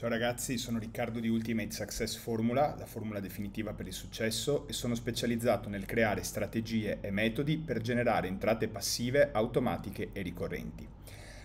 Ciao ragazzi, sono Riccardo di Ultimate Success Formula, la formula definitiva per il successo, e sono specializzato nel creare strategie e metodi per generare entrate passive, automatiche e ricorrenti.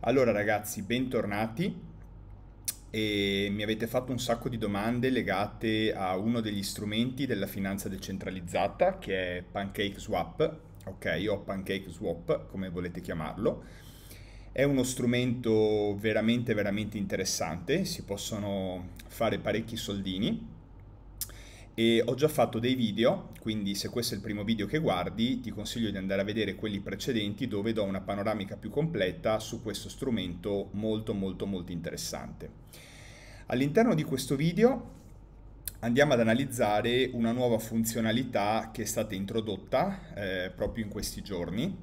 Allora ragazzi, bentornati. E mi avete fatto un sacco di domande legate a uno degli strumenti della finanza decentralizzata che è PancakeSwap, ok, o PancakeSwap come volete chiamarlo è uno strumento veramente veramente interessante, si possono fare parecchi soldini e ho già fatto dei video, quindi se questo è il primo video che guardi ti consiglio di andare a vedere quelli precedenti dove do una panoramica più completa su questo strumento molto molto molto interessante. All'interno di questo video andiamo ad analizzare una nuova funzionalità che è stata introdotta eh, proprio in questi giorni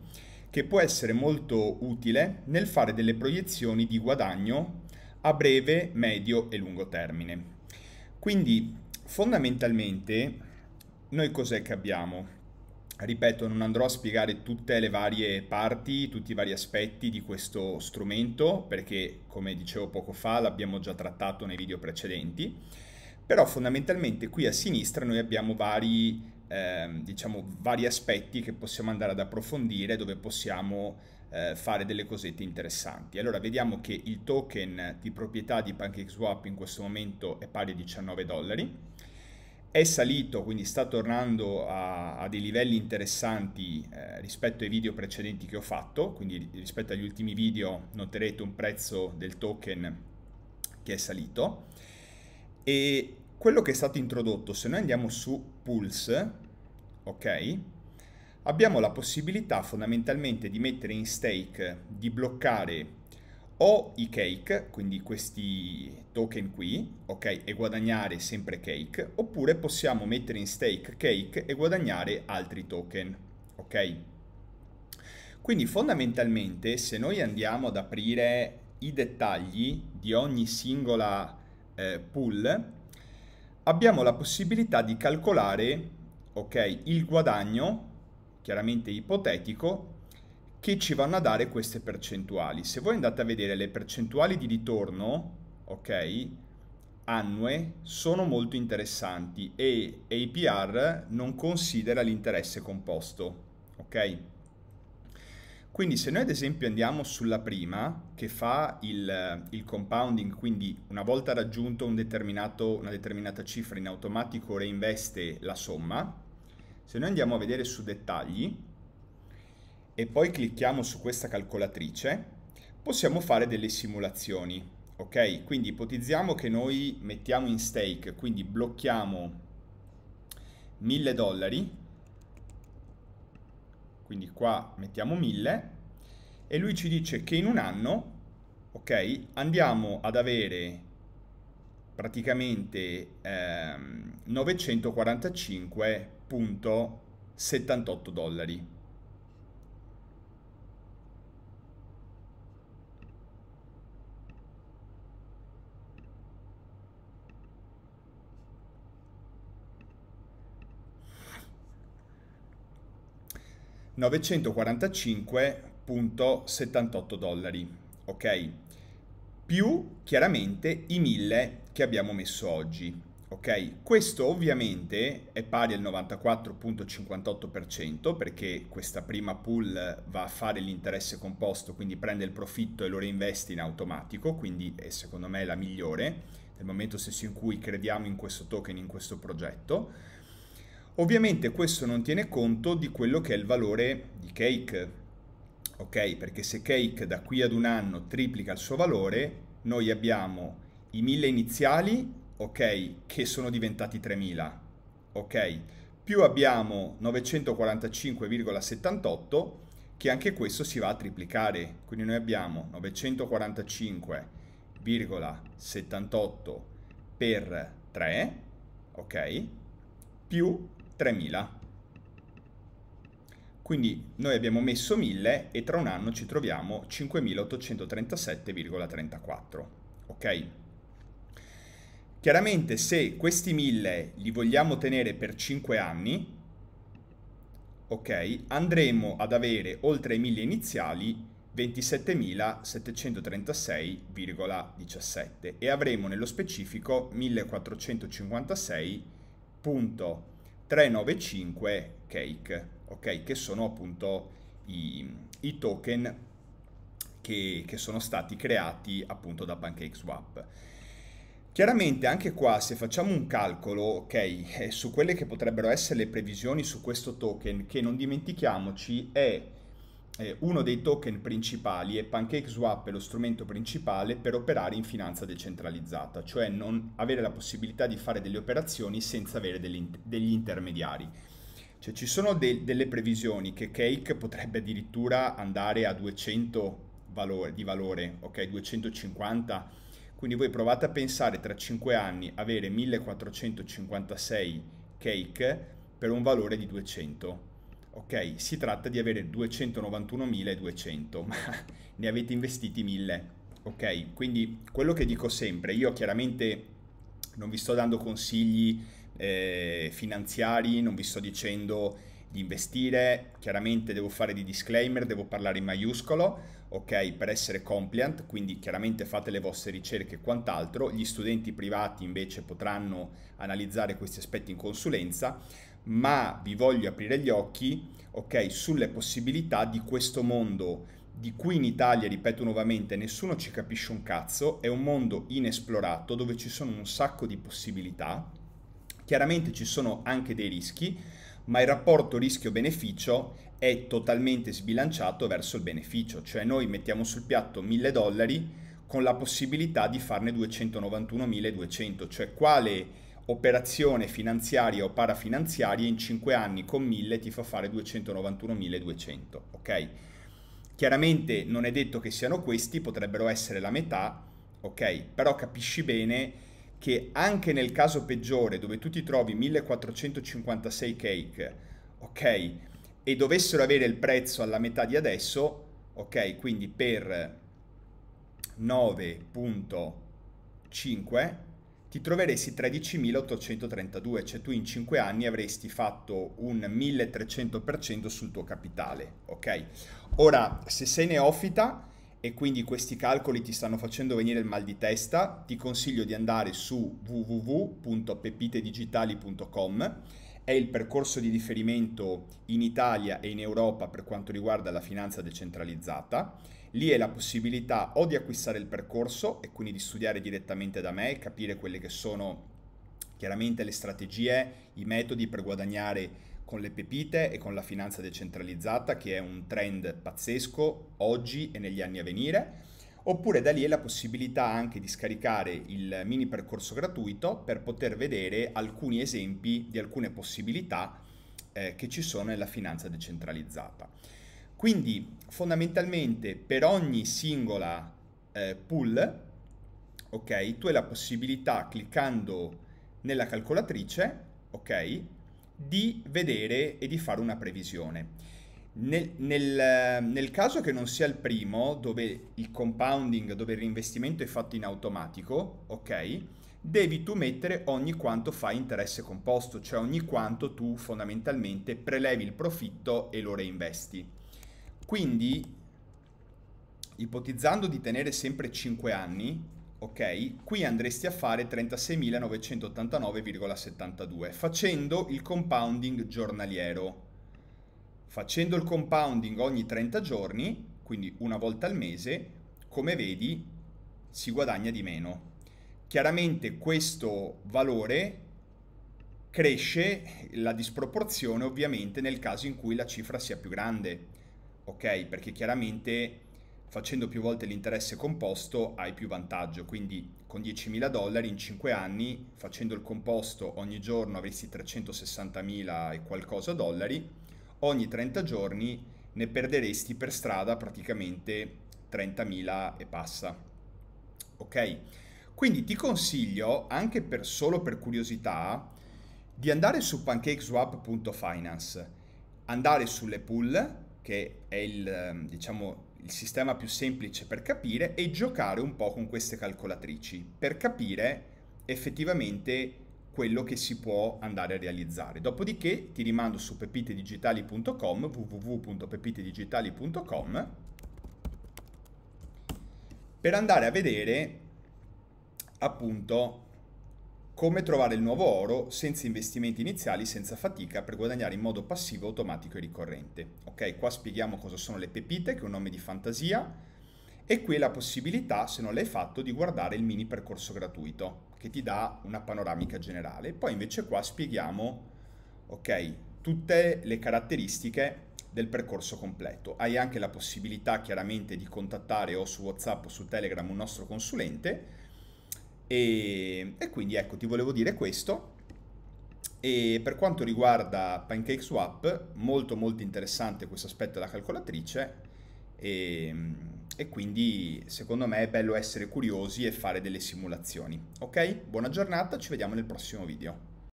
che può essere molto utile nel fare delle proiezioni di guadagno a breve, medio e lungo termine. Quindi fondamentalmente noi cos'è che abbiamo? Ripeto, non andrò a spiegare tutte le varie parti, tutti i vari aspetti di questo strumento, perché come dicevo poco fa l'abbiamo già trattato nei video precedenti, però fondamentalmente qui a sinistra noi abbiamo vari ehm, diciamo, vari aspetti che possiamo andare ad approfondire, dove possiamo eh, fare delle cosette interessanti. Allora vediamo che il token di proprietà di PancakeSwap in questo momento è pari a 19 dollari, è salito, quindi sta tornando a, a dei livelli interessanti eh, rispetto ai video precedenti che ho fatto, quindi rispetto agli ultimi video noterete un prezzo del token che è salito e quello che è stato introdotto, se noi andiamo su Pulse, ok? Abbiamo la possibilità fondamentalmente di mettere in stake, di bloccare o i cake, quindi questi token qui, ok? E guadagnare sempre cake, oppure possiamo mettere in stake cake e guadagnare altri token, ok? Quindi fondamentalmente se noi andiamo ad aprire i dettagli di ogni singola eh, pool, abbiamo la possibilità di calcolare ok, il guadagno, chiaramente ipotetico, che ci vanno a dare queste percentuali. Se voi andate a vedere le percentuali di ritorno, ok, annue, sono molto interessanti e APR non considera l'interesse composto, ok? Quindi se noi ad esempio andiamo sulla prima, che fa il, il compounding, quindi una volta raggiunto un una determinata cifra in automatico reinveste la somma, se noi andiamo a vedere su dettagli e poi clicchiamo su questa calcolatrice, possiamo fare delle simulazioni, ok? Quindi ipotizziamo che noi mettiamo in stake, quindi blocchiamo 1000 dollari quindi qua mettiamo 1000, e lui ci dice che in un anno, ok, andiamo ad avere praticamente ehm, 945.78 dollari. 945.78 dollari, ok? Più chiaramente i 1000 che abbiamo messo oggi. Ok, questo ovviamente è pari al 94.58% perché questa prima pool va a fare l'interesse composto, quindi prende il profitto e lo reinveste in automatico, quindi è secondo me la migliore nel momento stesso in cui crediamo in questo token, in questo progetto. Ovviamente questo non tiene conto di quello che è il valore di Cake, ok? Perché se Cake da qui ad un anno triplica il suo valore, noi abbiamo i 1000 iniziali, ok, che sono diventati 3000, ok? Più abbiamo 945,78 che anche questo si va a triplicare, quindi noi abbiamo 945,78 per 3, ok? Più 3000. Quindi noi abbiamo messo 1000 e tra un anno ci troviamo 5837,34. Ok? Chiaramente se questi 1000 li vogliamo tenere per 5 anni, ok, andremo ad avere oltre ai 1000 iniziali 27.736,17 e avremo nello specifico 1456. 395 cake, ok? Che sono appunto i, i token che, che, sono stati creati appunto da PancakeSwap. Chiaramente anche qua se facciamo un calcolo, ok, eh, su quelle che potrebbero essere le previsioni su questo token, che non dimentichiamoci è eh, uno dei token principali è PancakeSwap lo strumento principale per operare in finanza decentralizzata, cioè non avere la possibilità di fare delle operazioni senza avere degli, degli intermediari. Cioè, ci sono de- delle previsioni che Cake potrebbe addirittura andare a 200 valore, di valore, ok? 250. Quindi voi provate a pensare tra 5 anni avere 1456 Cake per un valore di 200 ok, si tratta di avere 291.200, ma ne avete investiti 1.000, ok? Quindi quello che dico sempre, io chiaramente non vi sto dando consigli eh, finanziari, non vi sto dicendo di investire, chiaramente devo fare di disclaimer, devo parlare in maiuscolo, ok, per essere compliant, quindi chiaramente fate le vostre ricerche e quant'altro, gli studenti privati invece potranno analizzare questi aspetti in consulenza, ma vi voglio aprire gli occhi, ok, sulle possibilità di questo mondo di cui in Italia, ripeto nuovamente, nessuno ci capisce un cazzo, è un mondo inesplorato dove ci sono un sacco di possibilità. Chiaramente ci sono anche dei rischi, ma il rapporto rischio-beneficio è totalmente sbilanciato verso il beneficio, cioè noi mettiamo sul piatto 1000 dollari con la possibilità di farne 291.200, cioè quale operazione finanziaria o parafinanziaria in 5 anni con 1000 ti fa fare 291.200, ok? Chiaramente non è detto che siano questi, potrebbero essere la metà, ok? Però capisci bene che anche nel caso peggiore dove tu ti trovi 1456 cake, ok? E dovessero avere il prezzo alla metà di adesso, ok? Quindi per 9.5 ti troveresti 13.832, cioè tu in 5 anni avresti fatto un 1300% sul tuo capitale, ok? Ora, se sei neofita e quindi questi calcoli ti stanno facendo venire il mal di testa, ti consiglio di andare su www.pepitedigitali.com, è il percorso di riferimento in Italia e in Europa per quanto riguarda la finanza decentralizzata Lì è la possibilità o di acquistare il percorso e quindi di studiare direttamente da me e capire quelle che sono chiaramente le strategie, i metodi per guadagnare con le pepite e con la finanza decentralizzata, che è un trend pazzesco oggi e negli anni a venire. Oppure da lì è la possibilità anche di scaricare il mini percorso gratuito per poter vedere alcuni esempi di alcune possibilità eh, che ci sono nella finanza decentralizzata. Quindi fondamentalmente per ogni singola eh, pool, ok, tu hai la possibilità cliccando nella calcolatrice, ok, di vedere e di fare una previsione. Nel, nel, nel, caso che non sia il primo, dove il compounding, dove il reinvestimento è fatto in automatico, ok, devi tu mettere ogni quanto fai interesse composto, cioè ogni quanto tu fondamentalmente prelevi il profitto e lo reinvesti. Quindi, ipotizzando di tenere sempre 5 anni, ok, qui andresti a fare 36.989,72 facendo il compounding giornaliero. Facendo il compounding ogni 30 giorni, quindi una volta al mese, come vedi si guadagna di meno. Chiaramente questo valore cresce la disproporzione ovviamente nel caso in cui la cifra sia più grande ok? Perché chiaramente facendo più volte l'interesse composto hai più vantaggio, quindi con 10.000 dollari in 5 anni, facendo il composto ogni giorno avessi 360.000 e qualcosa dollari, ogni 30 giorni ne perderesti per strada praticamente 30.000 e passa. Ok? Quindi ti consiglio, anche per, solo per curiosità, di andare su pancakeswap.finance, andare sulle pool, che è il, ehm, diciamo, il sistema più semplice per capire, e giocare un po' con queste calcolatrici per capire effettivamente quello che si può andare a realizzare. Dopodiché ti rimando su pepitedigitali.com, www.pepitedigitali.com, per andare a vedere appunto come trovare il nuovo oro senza investimenti iniziali, senza fatica, per guadagnare in modo passivo, automatico e ricorrente. Ok, qua spieghiamo cosa sono le pepite, che è un nome di fantasia, e qui la possibilità, se non l'hai fatto, di guardare il mini percorso gratuito, che ti dà una panoramica generale. Poi invece qua spieghiamo, ok, tutte le caratteristiche del percorso completo. Hai anche la possibilità chiaramente di contattare o su WhatsApp o su Telegram un nostro consulente e, e quindi ecco, ti volevo dire questo. E per quanto riguarda PancakeSwap, molto molto interessante questo aspetto della calcolatrice e, ehm, e, quindi secondo me è bello essere curiosi e fare delle simulazioni. Ok? Buona giornata, ci vediamo nel prossimo video.